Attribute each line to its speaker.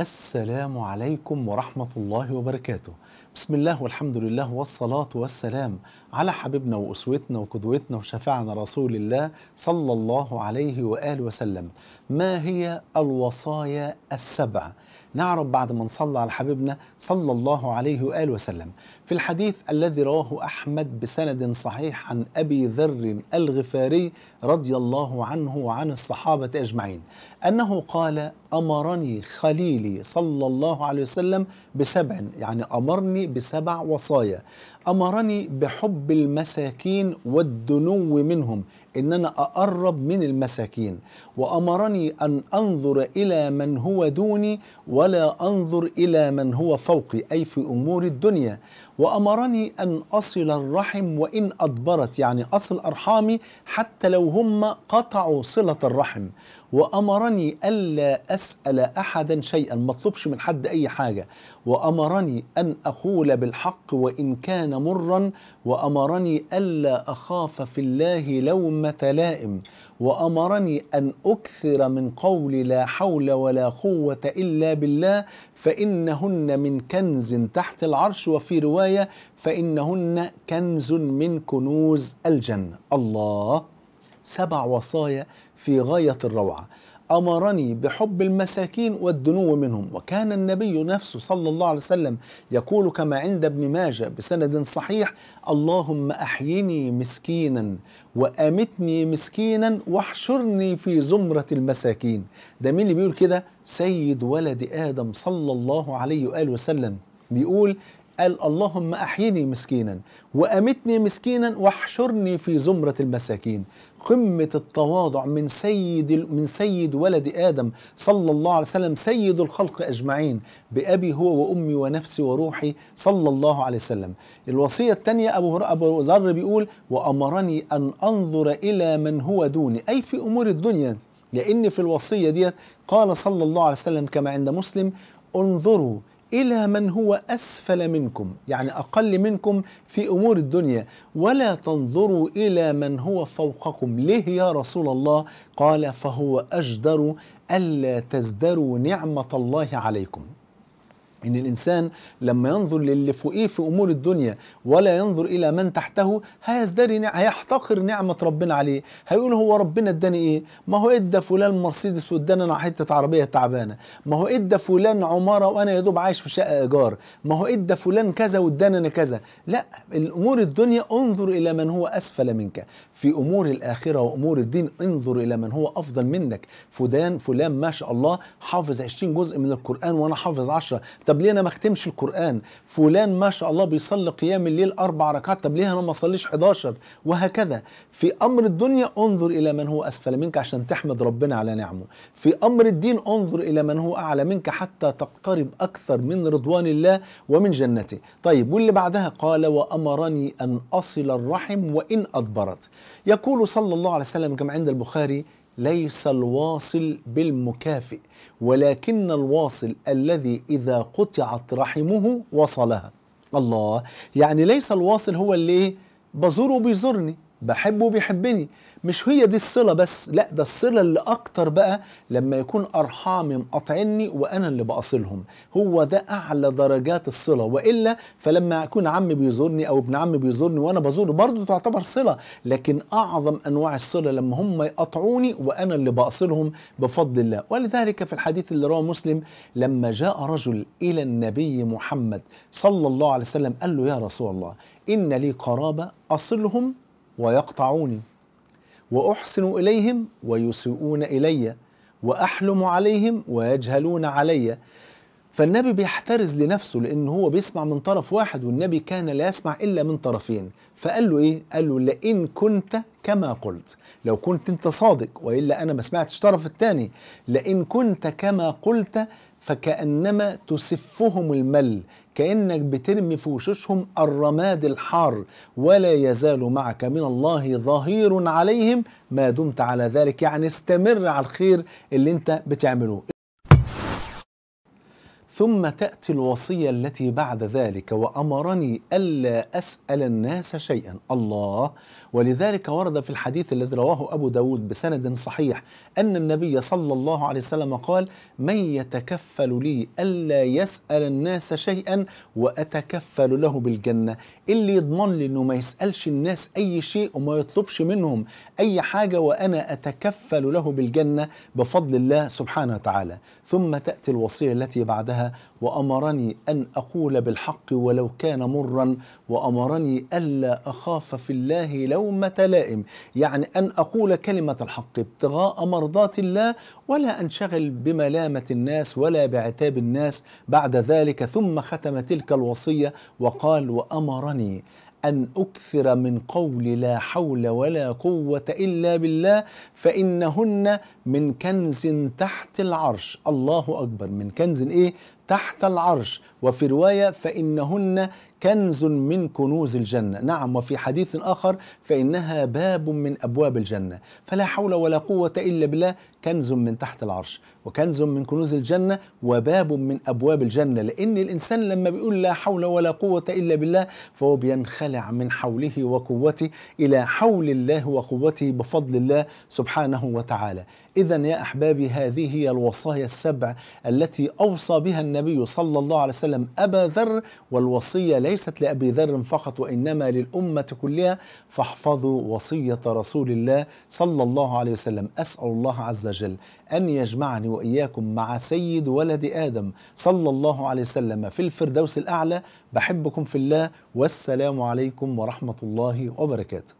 Speaker 1: السلام عليكم ورحمة الله وبركاته بسم الله والحمد لله والصلاة والسلام على حبيبنا وأسوتنا وقدوتنا وشفعنا رسول الله صلى الله عليه وآله وسلم ما هي الوصايا السبع نعرف بعد ما نصلى على حبيبنا صلى الله عليه وآله وسلم في الحديث الذي رواه أحمد بسند صحيح عن أبي ذر الغفاري رضي الله عنه وعن الصحابة أجمعين أنه قال أمرني خليلي صلى الله عليه وسلم بسبع يعني أمرني بسبع وصايا امرني بحب المساكين والدنو منهم ان انا اقرب من المساكين وامرني ان انظر الى من هو دوني ولا انظر الى من هو فوقي اي في امور الدنيا وامرني ان اصل الرحم وان ادبرت يعني اصل ارحامي حتى لو هم قطعوا صله الرحم وأمرني ألا أسأل أحدا شيئا ما اطلبش من حد أي حاجة وأمرني أن أقول بالحق وإن كان مرا وأمرني ألا أخاف في الله لومة لائم وأمرني أن أكثر من قول لا حول ولا قوة إلا بالله فإنهن من كنز تحت العرش وفي رواية فإنهن كنز من كنوز الجنة الله سبع وصايا في غاية الروعة امرني بحب المساكين والدنو منهم وكان النبي نفسه صلى الله عليه وسلم يقول كما عند ابن ماجه بسند صحيح اللهم احيني مسكينا وامتني مسكينا واحشرني في زمره المساكين ده مين اللي بيقول كده سيد ولد ادم صلى الله عليه واله وسلم بيقول قال اللهم أحيني مسكينا وأمتني مسكينا واحشرني في زمرة المساكين قمة التواضع من سيد من سيد ولد آدم صلى الله عليه وسلم سيد الخلق أجمعين بأبي هو وأمي ونفسي وروحي صلى الله عليه وسلم الوصية الثانية أبو أبو ذر بيقول وأمرني أن أنظر إلى من هو دوني أي في أمور الدنيا لأن في الوصية ديت قال صلى الله عليه وسلم كما عند مسلم انظروا إلى من هو أسفل منكم يعني أقل منكم في أمور الدنيا ولا تنظروا إلى من هو فوقكم ليه يا رسول الله قال فهو أجدر ألا تزدروا نعمة الله عليكم إن الإنسان لما ينظر للي فوقيه في أمور الدنيا ولا ينظر إلى من تحته هيزدري هيحتقر نعمة ربنا عليه هيقول هو ربنا اداني إيه ما هو ادى فلان مرسيدس وادانا أنا حتة عربية تعبانة ما هو ادى فلان عمارة وأنا يا دوب عايش في شقة إيجار ما هو ادى فلان كذا وادانا أنا كذا لا الأمور الدنيا انظر إلى من هو أسفل منك في أمور الآخرة وأمور الدين انظر إلى من هو أفضل منك فلان فلان ما شاء الله حافظ 20 جزء من القرآن وأنا حافظ 10 طب ليه انا ما اختمش القران فلان ما شاء الله بيصلي قيام الليل اربع ركعات طب ليه انا ما اصليش 11 وهكذا في امر الدنيا انظر الى من هو اسفل منك عشان تحمد ربنا على نعمه في امر الدين انظر الى من هو اعلى منك حتى تقترب اكثر من رضوان الله ومن جنته طيب واللي بعدها قال وامرني ان اصل الرحم وان ادبرت يقول صلى الله عليه وسلم كما عند البخاري ليس الواصل بالمكافئ ولكن الواصل الذي إذا قطعت رحمه وصلها الله يعني ليس الواصل هو اللي إيه؟ بزوره بيزورني بحبه وبيحبني مش هي دي الصلة بس لا ده الصلة اللي أكتر بقى لما يكون أرحامي مقاطعني وأنا اللي بأصلهم هو ده أعلى درجات الصلة وإلا فلما أكون عمي بيزورني أو ابن عمي بيزورني وأنا بزوره برضه تعتبر صلة لكن أعظم أنواع الصلة لما هم يقطعوني وأنا اللي بأصلهم بفضل الله ولذلك في الحديث اللي رواه مسلم لما جاء رجل إلى النبي محمد صلى الله عليه وسلم قال له يا رسول الله إن لي قرابة أصلهم ويقطعوني واحسن اليهم ويسيئون الي واحلم عليهم ويجهلون علي فالنبي بيحترز لنفسه لان هو بيسمع من طرف واحد والنبي كان لا يسمع الا من طرفين فقال له ايه قال له لئن كنت كما قلت لو كنت انت صادق والا انا ما سمعتش طرف الثاني لئن كنت كما قلت فكانما تسفهم المل كأنك بترمي في وشوشهم الرماد الحار ولا يزال معك من الله ظهير عليهم ما دمت على ذلك يعني استمر على الخير اللي انت بتعمله ثم تأتي الوصية التي بعد ذلك وأمرني ألا أسأل الناس شيئا الله ولذلك ورد في الحديث الذي رواه أبو داود بسند صحيح أن النبي صلى الله عليه وسلم قال من يتكفل لي ألا يسأل الناس شيئا وأتكفل له بالجنة اللي يضمن لي أنه ما يسألش الناس أي شيء وما يطلبش منهم أي حاجة وأنا أتكفل له بالجنة بفضل الله سبحانه وتعالى ثم تأتي الوصية التي بعدها وأمرني أن أقول بالحق ولو كان مرا وأمرني ألا أخاف في الله لومة لائم يعني أن أقول كلمة الحق ابتغاء مرضات الله ولا أنشغل بملامة الناس ولا بعتاب الناس بعد ذلك ثم ختم تلك الوصية وقال وأمرني أن أكثر من قول لا حول ولا قوة إلا بالله فإنهن من كنز تحت العرش الله أكبر من كنز إيه تحت العرش وفي رواية فإنهن كنز من كنوز الجنة نعم وفي حديث آخر فإنها باب من أبواب الجنة فلا حول ولا قوة إلا بالله كنز من تحت العرش وكنز من كنوز الجنة وباب من أبواب الجنة لأن الإنسان لما بيقول لا حول ولا قوة إلا بالله فهو بينخلع من حوله وقوته إلى حول الله وقوته بفضل الله سبحانه وتعالى إذا يا أحبابي هذه هي الوصايا السبع التي أوصى بها النبي صلى الله عليه وسلم أبا ذر والوصية ليست لأبي ذر فقط وإنما للأمة كلها فاحفظوا وصية رسول الله صلى الله عليه وسلم أسأل الله عز وجل أن يجمعني وإياكم مع سيد ولد آدم صلى الله عليه وسلم في الفردوس الأعلى بحبكم في الله والسلام عليكم ورحمة الله وبركاته